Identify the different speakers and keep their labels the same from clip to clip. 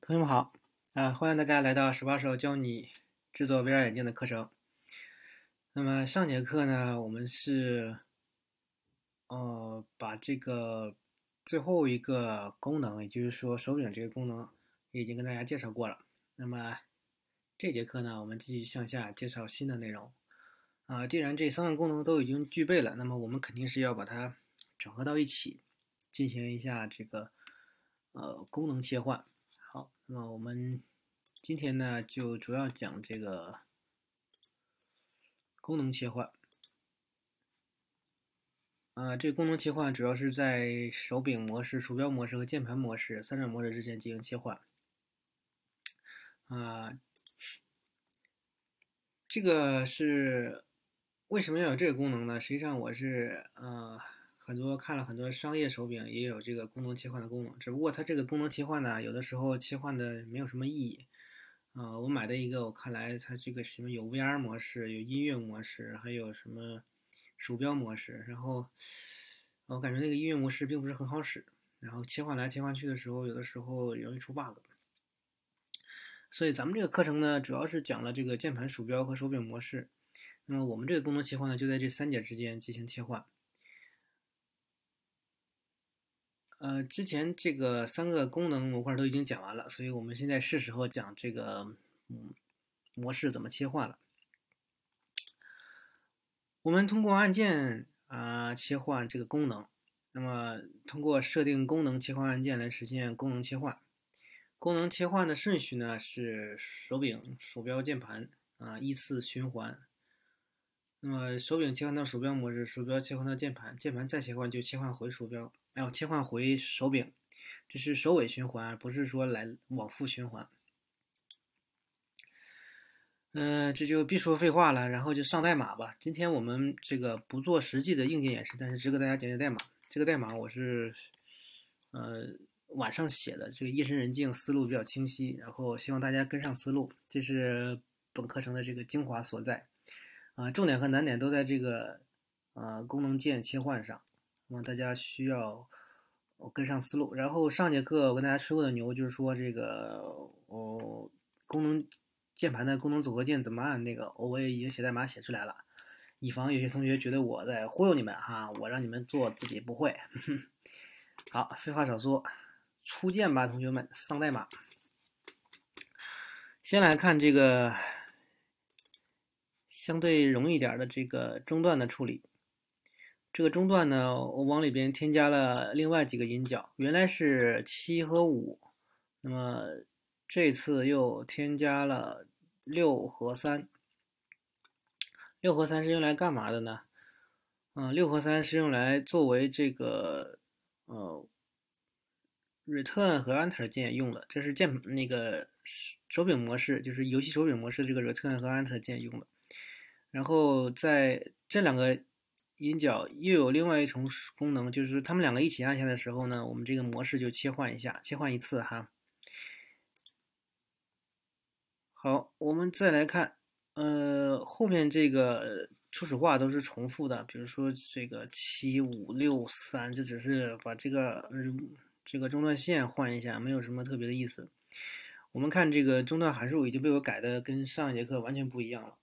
Speaker 1: 同学们好，啊，欢迎大家来到手把手教你制作 VR 眼镜的课程。那么上节课呢，我们是，呃，把这个最后一个功能，也就是说手柄这个功能，已经跟大家介绍过了。那么这节课呢，我们继续向下介绍新的内容。啊，既然这三个功能都已经具备了，那么我们肯定是要把它整合到一起，进行一下这个，呃，功能切换。好，那么我们今天呢，就主要讲这个功能切换。啊，这功能切换主要是在手柄模式、鼠标模式和键盘模式三种模式之间进行切换。啊，这个是为什么要有这个功能呢？实际上，我是啊。很多看了很多商业手柄也有这个功能切换的功能，只不过它这个功能切换呢，有的时候切换的没有什么意义。呃，我买的一个，我看来它这个什么有 VR 模式、有音乐模式，还有什么鼠标模式。然后我感觉那个音乐模式并不是很好使。然后切换来切换去的时候，有的时候容易出 bug。所以咱们这个课程呢，主要是讲了这个键盘、鼠标和手柄模式。那么我们这个功能切换呢，就在这三节之间进行切换。呃，之前这个三个功能模块都已经讲完了，所以我们现在是时候讲这个嗯模式怎么切换了。我们通过按键啊切换这个功能，那么通过设定功能切换按键来实现功能切换。功能切换的顺序呢是手柄、鼠标、键盘啊依次循环。那么手柄切换到鼠标模式，鼠标切换到键盘，键盘再切换就切换回鼠标。然后切换回手柄，这是首尾循环，不是说来往复循环。嗯，这就别说废话了，然后就上代码吧。今天我们这个不做实际的硬件演示，但是只给大家讲讲代码。这个代码我是，呃，晚上写的，这个夜深人静，思路比较清晰。然后希望大家跟上思路，这是本课程的这个精华所在。啊，重点和难点都在这个，啊，功能键切换上。那么大家需要我跟上思路。然后上节课我跟大家吹过的牛，就是说这个哦，功能键盘的功能组合键怎么按？那个我也已经写代码写出来了，以防有些同学觉得我在忽悠你们哈，我让你们做自己不会。好，废话少说，初见吧，同学们，上代码。先来看这个相对容易点的这个中断的处理。这个中段呢，我往里边添加了另外几个音角，原来是七和五，那么这次又添加了六和三。六和三是用来干嘛的呢？嗯，六和三是用来作为这个呃，return 和 enter 键用的，这是键那个手柄模式，就是游戏手柄模式，这个 return 和 enter 键用的。然后在这两个。引脚又有另外一重功能，就是它们两个一起按下的时候呢，我们这个模式就切换一下，切换一次哈。好，我们再来看，呃，后面这个初始化都是重复的，比如说这个七五六三，这只是把这个，这个中断线换一下，没有什么特别的意思。我们看这个中断函数已经被我改的跟上一节课完全不一样了。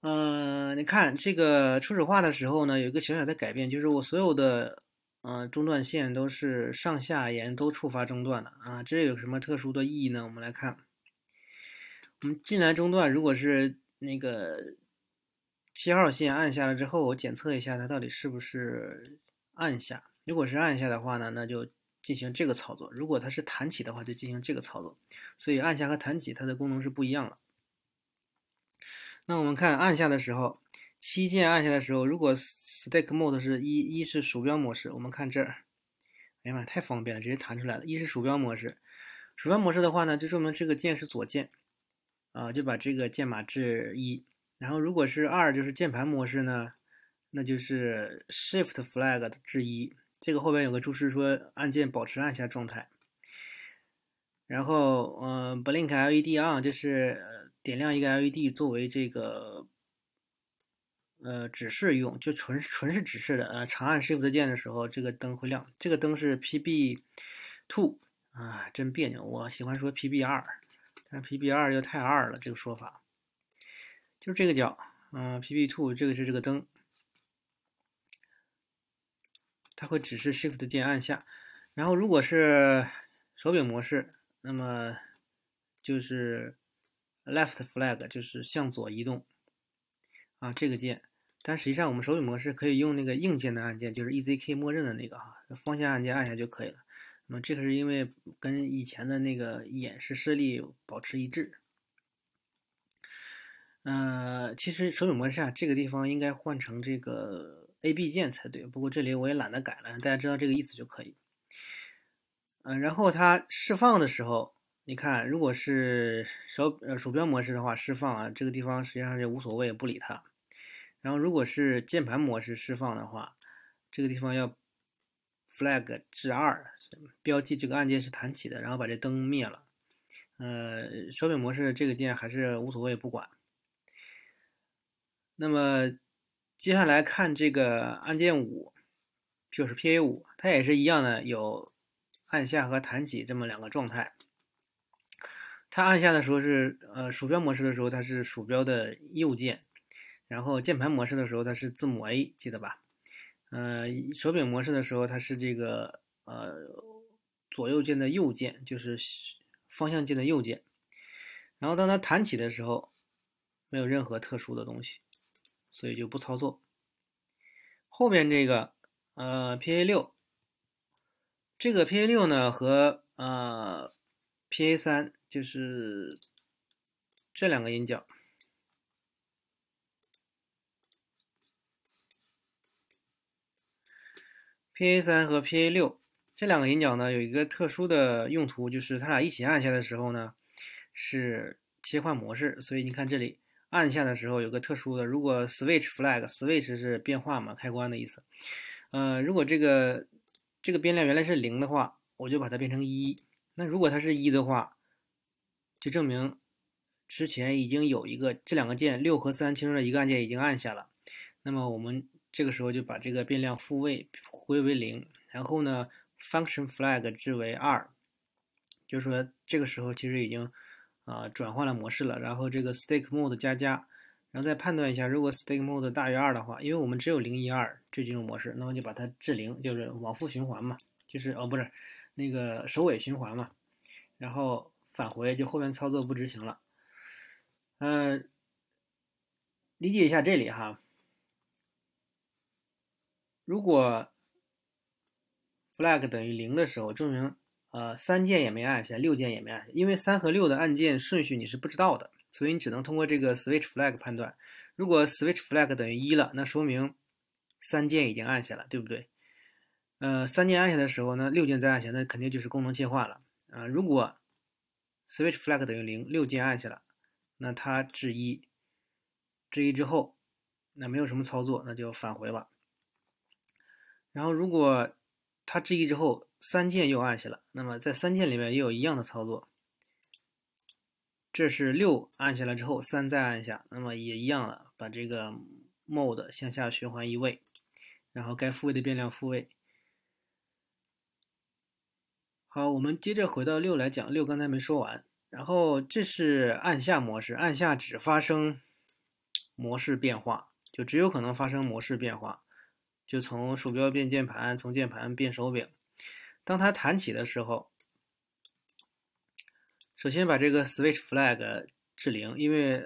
Speaker 1: 呃，你看这个初始化的时候呢，有一个小小的改变，就是我所有的，嗯，中断线都是上下沿都触发中断的啊。这有什么特殊的意义呢？我们来看，我们进来中断，如果是那个七号线按下了之后，我检测一下它到底是不是按下。如果是按下的话呢，那就进行这个操作；如果它是弹起的话，就进行这个操作。所以按下和弹起它的功能是不一样了。那我们看按下的时候，七键按下的时候，如果 stack mode 是一一是鼠标模式，我们看这儿，哎呀妈，太方便了，直接弹出来了。一是鼠标模式，鼠标模式的话呢，就说明这个键是左键，啊，就把这个键码置一。然后如果是二，就是键盘模式呢，那就是 shift flag 至一。这个后边有个注释说，按键保持按下状态。然后，嗯，blink LED on 就是。点亮一个 LED 作为这个，呃，指示用，就纯纯是指示的。呃，长按 Shift 键的时候，这个灯会亮。这个灯是 PB Two 啊，真别扭。我喜欢说 PB 二，但是 PB 二又太二了，这个说法。就是这个角，嗯，PB Two 这个是这个灯，它会指示 Shift 键按下。然后如果是手柄模式，那么就是。Left flag 就是向左移动啊，这个键。但实际上我们手柄模式可以用那个硬件的按键，就是 E Z K 默认的那个哈，方向按键按下就可以了。那么这个是因为跟以前的那个演示示例保持一致。呃，其实手柄模式啊，这个地方应该换成这个 A B 键才对。不过这里我也懒得改了，大家知道这个意思就可以。嗯，然后它释放的时候。你看，如果是手呃鼠标模式的话，释放啊，这个地方实际上就无所谓，不理它。然后如果是键盘模式释放的话，这个地方要 flag 至二，标记这个按键是弹起的，然后把这灯灭了。呃，手柄模式这个键还是无所谓，不管。那么接下来看这个按键五，就是 PA 五，它也是一样的，有按下和弹起这么两个状态。它按下的时候是，呃，鼠标模式的时候它是鼠标的右键，然后键盘模式的时候它是字母 A，记得吧？呃，手柄模式的时候它是这个，呃，左右键的右键，就是方向键的右键。然后当它弹起的时候，没有任何特殊的东西，所以就不操作。后边这个，呃，PA 六，这个 PA 六呢和呃 PA 三。就是这两个引脚，P A 三和 P A 六这两个引脚呢，有一个特殊的用途，就是它俩一起按下的时候呢，是切换模式。所以你看这里按下的时候有个特殊的，如果 switch flag，switch 是变化嘛，开关的意思。呃，如果这个这个变量原来是零的话，我就把它变成一。那如果它是一的话，就证明之前已经有一个这两个键六和三其中的一个按键已经按下了，那么我们这个时候就把这个变量复位归为零，然后呢，function flag 置为二，就是说这个时候其实已经啊转换了模式了，然后这个 stick mode 加加，然后再判断一下，如果 stick mode 大于二的话，因为我们只有零一二这几种模式，那么就把它置零，就是往复循环嘛，就是哦不是那个首尾循环嘛，然后。返回就后面操作不执行了，嗯，理解一下这里哈。如果 flag 等于零的时候，证明呃三键也没按下，六键也没按下，因为三和六的按键顺序你是不知道的，所以你只能通过这个 switch flag 判断。如果 switch flag 等于一了，那说明三键已经按下了，对不对？呃，三键按下的时候，呢，六键再按下，那肯定就是功能切换了啊。如果 switch flag 等于零，六键按下了，那它置一，置一之后，那没有什么操作，那就返回吧。然后如果它置一之后，三键又按下了，那么在三键里面也有一样的操作。这是六按下来之后，三再按下，那么也一样了，把这个 mode 向下循环一位，然后该复位的变量复位。好，我们接着回到六来讲。六刚才没说完，然后这是按下模式，按下只发生模式变化，就只有可能发生模式变化，就从鼠标变键盘，从键盘变手柄。当它弹起的时候，首先把这个 switch flag 置零，因为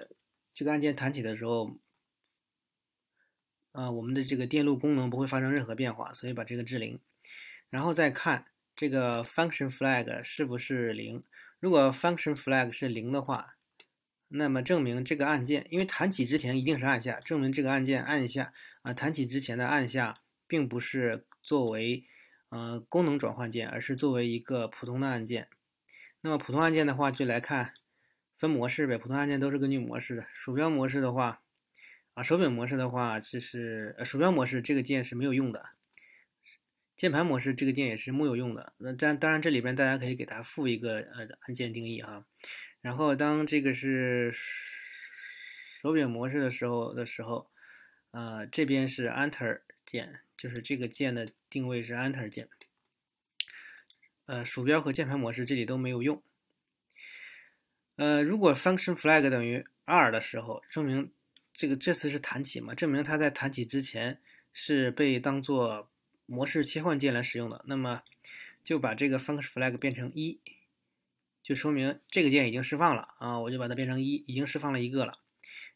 Speaker 1: 这个按键弹起的时候，啊，我们的这个电路功能不会发生任何变化，所以把这个置零，然后再看。这个 function flag 是不是零？如果 function flag 是零的话，那么证明这个按键，因为弹起之前一定是按下，证明这个按键按下啊，弹起之前的按下并不是作为呃功能转换键，而是作为一个普通的按键。那么普通按键的话，就来看分模式呗。普通按键都是根据模式的，鼠标模式的话，啊，手柄模式的话就是呃，鼠标模式这个键是没有用的。键盘模式这个键也是木有用的，那当当然这里边大家可以给它赋一个呃按键定义哈，然后当这个是手柄模式的时候的时候，呃这边是 enter 键，就是这个键的定位是 enter 键，呃鼠标和键盘模式这里都没有用，呃如果 function flag 等于二的时候，证明这个这次是弹起嘛，证明它在弹起之前是被当做。模式切换键来使用的，那么就把这个 func t i o n flag 变成一，就说明这个键已经释放了啊，我就把它变成一，已经释放了一个了。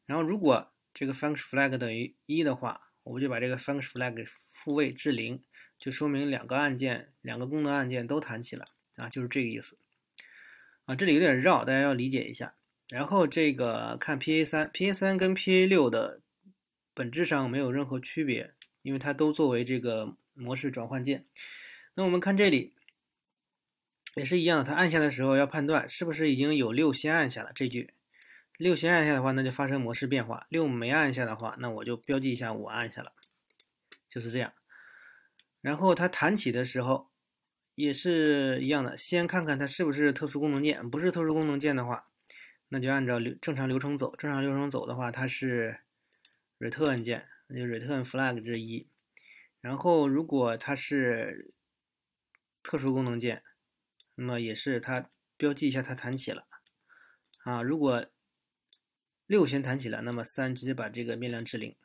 Speaker 1: 然后如果这个 func t i o n flag 等于一的话，我就把这个 func t i o n flag 复位至零，就说明两个按键、两个功能按键都弹起了啊，就是这个意思啊。这里有点绕，大家要理解一下。然后这个看 PA3，PA3 跟 PA6 的本质上没有任何区别，因为它都作为这个。模式转换键，那我们看这里也是一样的，它按下的时候要判断是不是已经有六先按下了这句，六先按下的话，那就发生模式变化；六没按下的话，那我就标记一下我按下了，就是这样。然后它弹起的时候也是一样的，先看看它是不是特殊功能键，不是特殊功能键的话，那就按照流正常流程走，正常流程走的话，它是 return 键，那就 return flag 之一。然后，如果它是特殊功能键，那么也是它标记一下它弹起了啊。如果六弦弹起了，那么三直接把这个面量置零。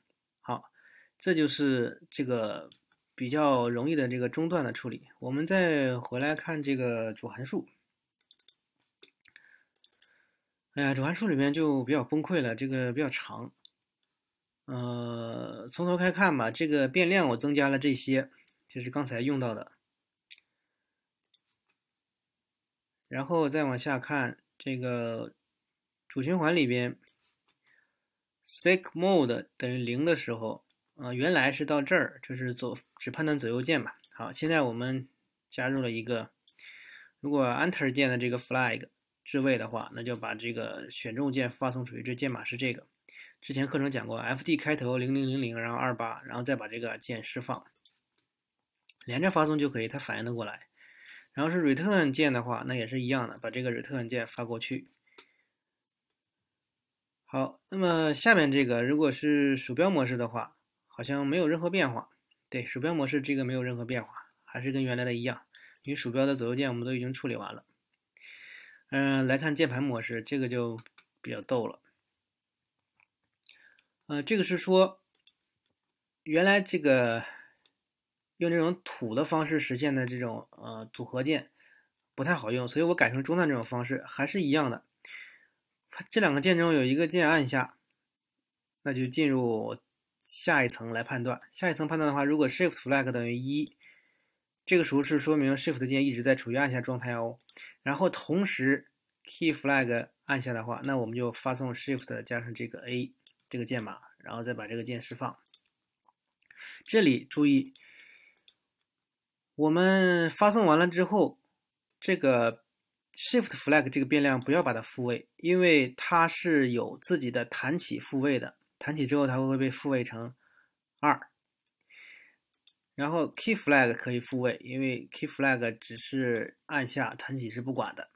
Speaker 1: 好，这就是这个比较容易的这个中断的处理。我们再回来看这个主函数。哎呀，主函数里面就比较崩溃了，这个比较长。呃，从头开看吧，这个变量我增加了这些，就是刚才用到的。然后再往下看，这个主循环里边，stick mode 等于零的时候，呃，原来是到这儿，就是左只判断左右键吧。好，现在我们加入了一个，如果 enter 键的这个 flag 置位的话，那就把这个选中键发送出去，这键码是这个。之前课程讲过，F D 开头零零零零，然后二八，然后再把这个键释放，连着发送就可以，它反应的过来。然后是 Return 键的话，那也是一样的，把这个 Return 键发过去。好，那么下面这个如果是鼠标模式的话，好像没有任何变化。对，鼠标模式这个没有任何变化，还是跟原来的一样，因为鼠标的左右键我们都已经处理完了。嗯，来看键盘模式，这个就比较逗了。呃，这个是说，原来这个用这种“土”的方式实现的这种呃组合键不太好用，所以我改成中断这种方式，还是一样的。这两个键中有一个键按下，那就进入下一层来判断。下一层判断的话，如果 shift flag 等于一，这个时候是说明 shift 键一直在处于按下状态哦。然后同时 key flag 按下的话，那我们就发送 shift 加上这个 a。这个键码，然后再把这个键释放。这里注意，我们发送完了之后，这个 shift flag 这个变量不要把它复位，因为它是有自己的弹起复位的。弹起之后，它会被复位成二。然后 key flag 可以复位，因为 key flag 只是按下弹起是不管的。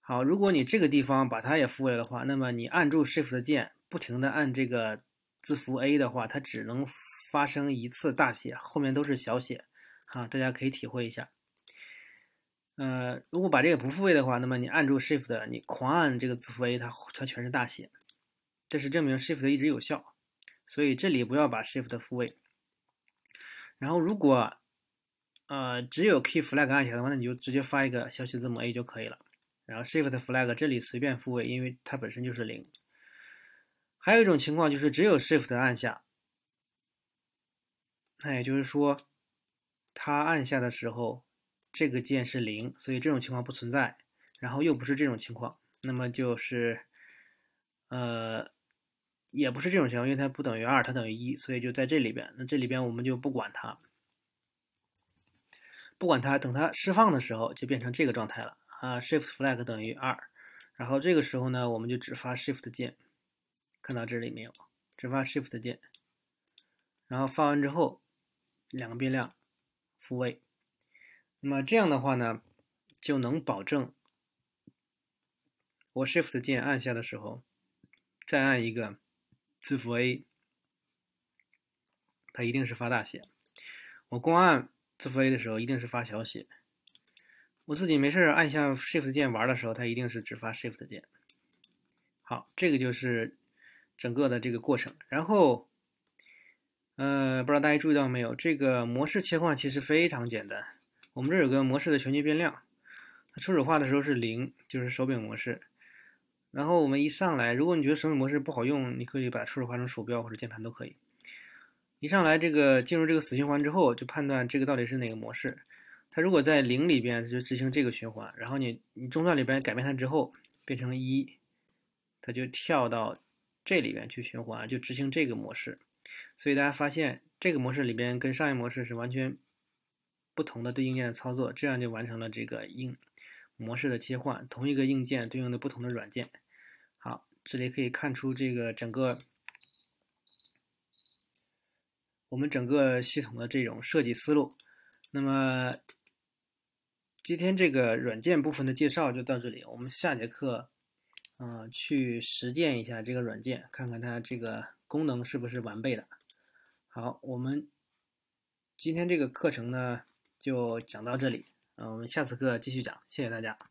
Speaker 1: 好，如果你这个地方把它也复位的话，那么你按住 shift 键。不停的按这个字符 A 的话，它只能发生一次大写，后面都是小写，啊，大家可以体会一下。呃，如果把这个不复位的话，那么你按住 Shift，你狂按这个字符 A，它它全是大写，这是证明 Shift 一直有效。所以这里不要把 Shift 复位。然后如果呃只有 Key Flag 按下的话，那你就直接发一个小写字母 A 就可以了。然后 Shift Flag 这里随便复位，因为它本身就是零。还有一种情况就是只有 shift 按下，那也就是说，它按下的时候，这个键是零，所以这种情况不存在。然后又不是这种情况，那么就是，呃，也不是这种情况，因为它不等于二，它等于一，所以就在这里边。那这里边我们就不管它，不管它，等它释放的时候就变成这个状态了啊，shift flag 等于二，然后这个时候呢，我们就只发 shift 键。看到这里没有？只发 Shift 键，然后发完之后，两个变量复位。那么这样的话呢，就能保证我 Shift 键按下的时候，再按一个字符 A，它一定是发大写。我光按字符 A 的时候，一定是发小写。我自己没事按下 Shift 键玩的时候，它一定是只发 Shift 键。好，这个就是。整个的这个过程，然后，呃，不知道大家注意到没有，这个模式切换其实非常简单。我们这有个模式的全局变量，它初始化的时候是零，就是手柄模式。然后我们一上来，如果你觉得手柄模式不好用，你可以把初始化成鼠标或者键盘都可以。一上来这个进入这个死循环之后，就判断这个到底是哪个模式。它如果在零里边，就执行这个循环。然后你你中断里边改变它之后，变成一，它就跳到。这里边去循环，就执行这个模式，所以大家发现这个模式里边跟上一模式是完全不同的对应件的操作，这样就完成了这个硬模式的切换，同一个硬件对应的不同的软件。好，这里可以看出这个整个我们整个系统的这种设计思路。那么今天这个软件部分的介绍就到这里，我们下节课。嗯，去实践一下这个软件，看看它这个功能是不是完备的。好，我们今天这个课程呢就讲到这里，嗯，我们下次课继续讲，谢谢大家。